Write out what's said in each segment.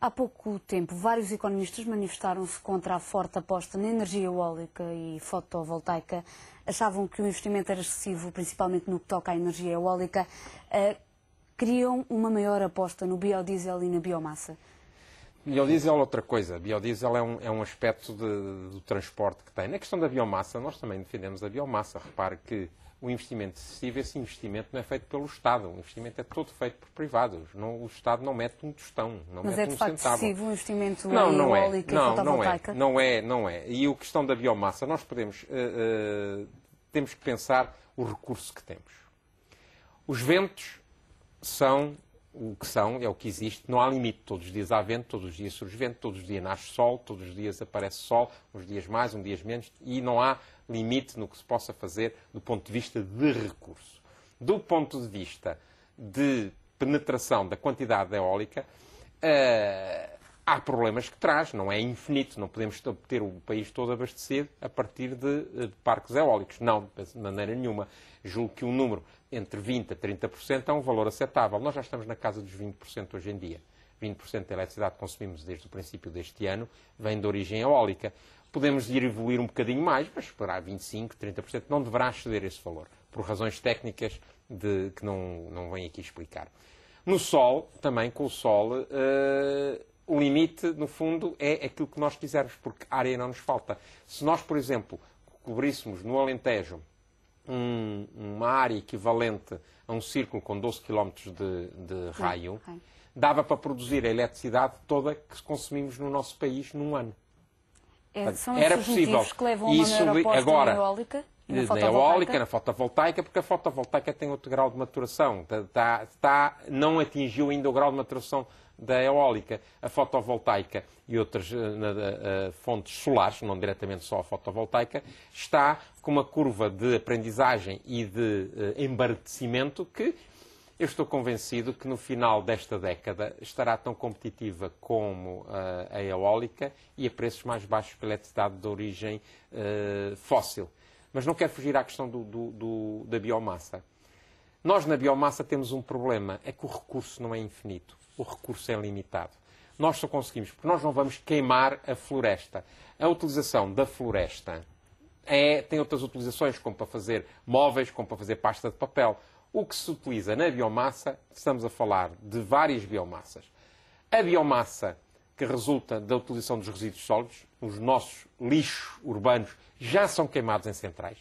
Há pouco tempo, vários economistas manifestaram-se contra a forte aposta na energia eólica e fotovoltaica. Achavam que o investimento era excessivo, principalmente no que toca à energia eólica. Eh, queriam uma maior aposta no biodiesel e na biomassa. Biodiesel é outra coisa. Biodiesel é um, é um aspecto de, do transporte que tem. Na questão da biomassa, nós também defendemos a biomassa. Repare que o investimento excessivo, esse investimento não é feito pelo Estado. O investimento é todo feito por privados. Não, o Estado não mete um tostão, não Mas mete é de um facto centavo. excessivo o investimento não, não é. e não, Não é, não é, não é. E a questão da biomassa, nós podemos, uh, uh, temos que pensar o recurso que temos. Os ventos são o que são, é o que existe, não há limite. Todos os dias há vento, todos os dias surge vento, todos os dias nasce sol, todos os dias aparece sol, uns dias mais, uns dias menos, e não há limite no que se possa fazer do ponto de vista de recurso. Do ponto de vista de penetração da quantidade eólica, uh, há problemas que traz, não é infinito, não podemos ter o país todo abastecido a partir de, eh, de parques eólicos. Não, de maneira nenhuma. Julgo que o um número entre 20% a 30% é um valor aceitável. Nós já estamos na casa dos 20% hoje em dia. 20% da eletricidade que consumimos desde o princípio deste ano vem de origem eólica. Podemos ir evoluir um bocadinho mais, mas para 25%, 30% não deverá exceder esse valor, por razões técnicas de, que não, não venho aqui explicar. No sol, também com o sol, uh, o limite, no fundo, é aquilo que nós quisermos, porque área não nos falta. Se nós, por exemplo, cobríssemos no Alentejo um, uma área equivalente a um círculo com 12 km de, de raio, dava para produzir a eletricidade toda que consumimos no nosso país num ano. É, Portanto, são era possível. que levam Isso agora, eólica, na, eólica, na fotovoltaica, porque a fotovoltaica tem outro grau de maturação. Está, está, tá, não atingiu ainda o grau de maturação da eólica. A fotovoltaica e outras eh, eh, eh, fontes solares, não diretamente só a fotovoltaica, está com uma curva de aprendizagem e de uh, embardecimento que eu estou convencido que no final desta década estará tão competitiva como uh, a eólica e a preços mais baixos que a eletricidade de origem uh, fóssil. Mas não quero fugir à questão do, do, do, da biomassa. Nós na biomassa temos um problema, é que o recurso não é infinito, o recurso é limitado. Nós só conseguimos, porque nós não vamos queimar a floresta. A utilização da floresta é, tem outras utilizações, como para fazer móveis, como para fazer pasta de papel. O que se utiliza na biomassa, estamos a falar de várias biomassas. A biomassa que resulta da utilização dos resíduos sólidos, os nossos lixos urbanos já são queimados em centrais,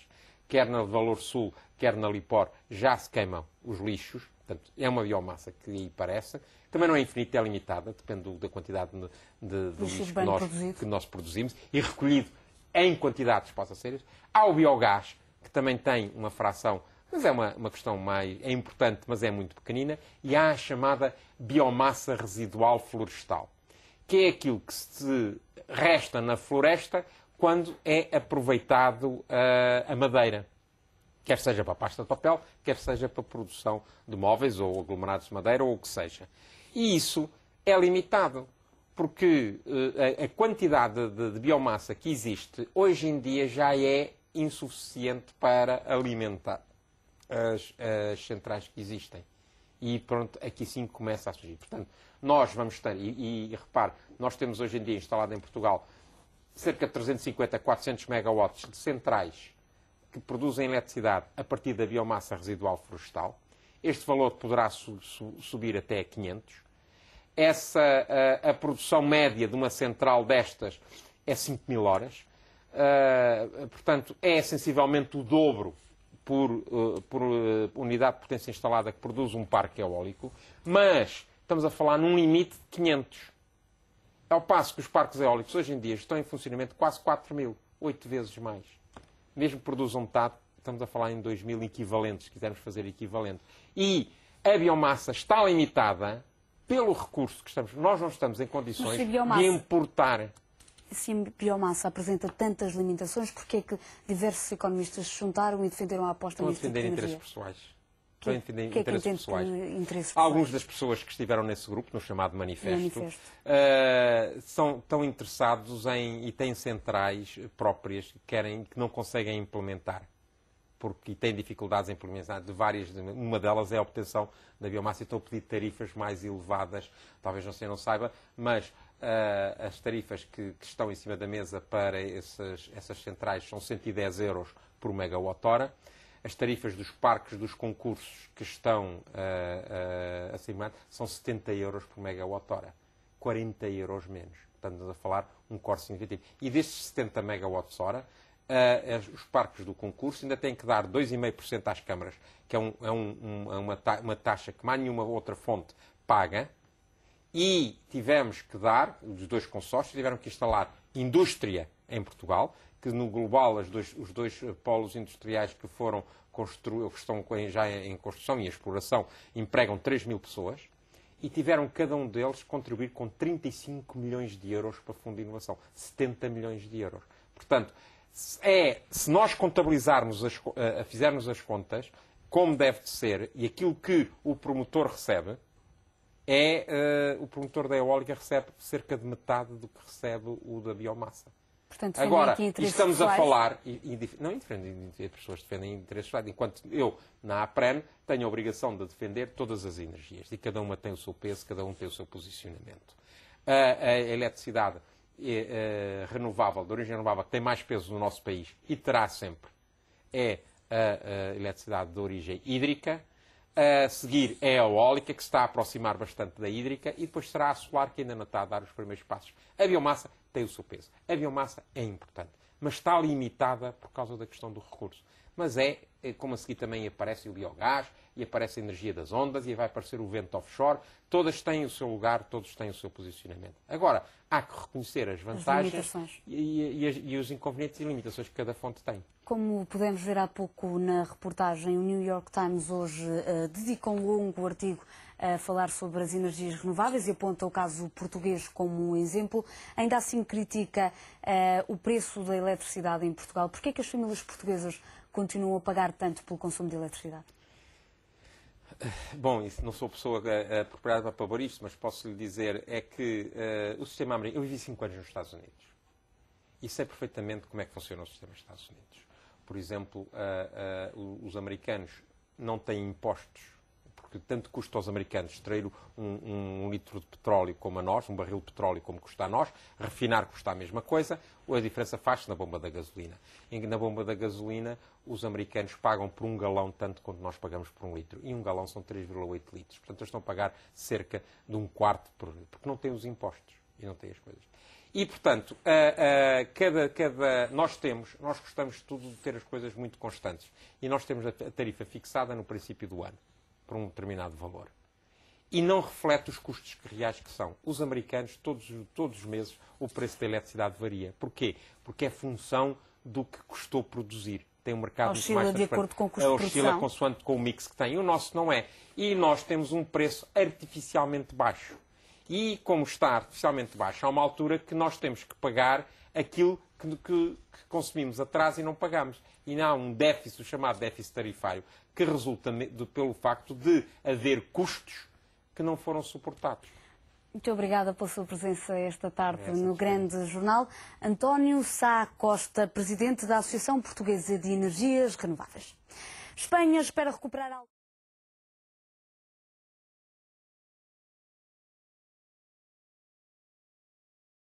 quer na Valor Sul, quer na Lipor, já se queimam os lixos, portanto, é uma biomassa que aí parece. Também não é infinita, é limitada, depende da quantidade de, de, de lixo que nós, que nós, produzimos e recolhido em quantidades possa ser. Há o biogás, que também tem uma fração mas é uma, uma questão mais, é importante, mas é muito pequenina, e há a chamada biomassa residual florestal, que é aquilo que se resta na floresta quando é aproveitado uh, a madeira, quer seja para pasta de papel, quer seja para produção de móveis ou aglomerados de madeira ou o que seja. E isso é limitado, porque uh, a, a, quantidade de, de biomassa que existe hoje em dia já é insuficiente para alimentar as, as centrais que existem. E pronto, aqui sim começa a surgir. Portanto, nós vamos ter, e, e repare, nós temos hoje em dia instalado em Portugal cerca de 350 a 400 megawatts de centrais que produzem eletricidade a partir da biomassa residual florestal. Este valor poderá su, su, subir até 500. Essa, a, a, produção média de uma central destas é 5 mil horas. Uh, portanto, é sensivelmente o dobro por, eh, por eh, unidade de potência instalada que produz um parque eólico, mas estamos a falar num limite de 500. Ao passo que os parques eólicos hoje em dia estão em funcionamento quase 4 mil, 8 vezes mais. Mesmo que produzam metade, estamos a falar em 2 mil equivalentes, se quisermos fazer equivalente. E a biomassa está limitada pelo recurso que estamos. Nós não estamos em condições de importar se a biomassa apresenta tantas limitações, porquê é que diversos economistas se juntaram e defenderam a aposta neste tipo de energia? interesses pessoais. Estão a defender que interesses, é que pessoais. Alguns das pessoas que estiveram nesse grupo, no chamado manifesto, manifesto. Uh, são tão interessados em e têm centrais próprias que, querem, que não conseguem implementar porque têm dificuldades em implementar de várias, uma delas é a obtenção da biomassa, a pedir tarifas mais elevadas, talvez não se não saiba, mas Uh, as tarifas que, que, estão em cima da mesa para essas, essas centrais são 110 euros por megawatt-hora. As tarifas dos parques dos concursos que estão uh, uh, acima são 70 euros por megawatt-hora. 40 euros menos. Estamos a falar um corte significativo. E destes 70 megawatts-hora, uh, os parques do concurso ainda têm que dar 2,5% às câmaras, que é, um, é, um, um, é uma, ta uma taxa que mais nenhuma outra fonte paga e tivemos que dar, os dois consórcios tiveram que instalar indústria em Portugal, que no global dois, os dois polos industriais que foram construídos, que estão já em construção e exploração, empregam 3 mil pessoas, e tiveram cada um deles contribuir com 35 milhões de euros para o Fundo de Inovação, 70 milhões de euros. Portanto, é, se nós contabilizarmos, as, eh, fizermos as contas, como deve ser, e aquilo que o promotor recebe, é uh, o produtor da eólica recebe cerca de metade do que recebe o da biomassa. Portanto, Agora, estamos pessoais. a falar, e, não indiferente, as pessoas defendem interesses pessoais, enquanto eu, na APREN, tenho a obrigação de defender todas as energias, e cada uma tem o seu peso, cada um tem o seu posicionamento. a eletricidade eh, eh, renovável, de origem renovável, que tem mais peso no nosso país, e terá sempre, é a, a eletricidade de origem hídrica, a seguir é a eólica, que está a aproximar bastante da hídrica, e depois será a solar, que ainda não está a dar os primeiros passos. A biomassa tem o seu peso. A biomassa é importante, mas está limitada por causa da questão do recurso. Mas é, é, como a seguir também aparece o biogás, e aparece a energia das ondas, e vai aparecer o vento offshore, todas têm o seu lugar, todos têm o seu posicionamento. Agora, há que reconhecer as vantagens as e, e, e, os inconvenientes e limitações que cada fonte tem. Como pudemos ver há pouco na reportagem, o New York Times hoje uh, dedicou um longo artigo a falar sobre as energias renováveis e aponta o caso português como um exemplo. Ainda assim critica uh, o preço da eletricidade em Portugal. Porquê é que as famílias portuguesas continuam a pagar tanto pelo consumo de eletricidade? Eh, bom, não sou pessoa apropriada eh, para pôr isto, mas posso lhe dizer é que uh, o sistema americano... Eu vivi cinco anos nos Estados Unidos e sei perfeitamente como é que funciona o sistema dos Estados Unidos. Por exemplo, uh, uh, os americanos não têm impostos porque tanto custa aos americanos extrair um, um, um, litro de petróleo como a nós, um barril de petróleo como custa a nós, refinar custa a mesma coisa, ou a diferença faz-se na bomba da gasolina. na bomba da gasolina, os americanos pagam por um galão tanto quanto nós pagamos por um litro. E um galão são 3,8 litros. Portanto, eles estão a pagar cerca de um quarto por litro, porque não têm os impostos e não têm as coisas. E, portanto, cada, cada, nós temos, nós gostamos de tudo de ter as coisas muito constantes. E nós temos a tarifa fixada no princípio do ano por um determinado valor. E não reflete os custos reais que são. Os americanos, todos, todos os meses, o preço da eletricidade varia. Porquê? Porque é função do que custou produzir. Tem um mercado oscila muito mais de acordo com o custo Oscila produção. consoante com o mix que tem. O nosso não é. E nós temos um preço artificialmente baixo. E como está artificialmente baixo, há uma altura que nós temos que pagar aquilo que, que, que consumimos atrás e não pagamos. E há um déficit, o chamado déficit tarifário, que resulta de, pelo facto de haver custos que não foram suportados. Muito obrigada pela sua presença esta tarde é no Grande Jornal. António Sá Costa, presidente da Associação Portuguesa de Energias Renováveis. Espanha espera recuperar algo.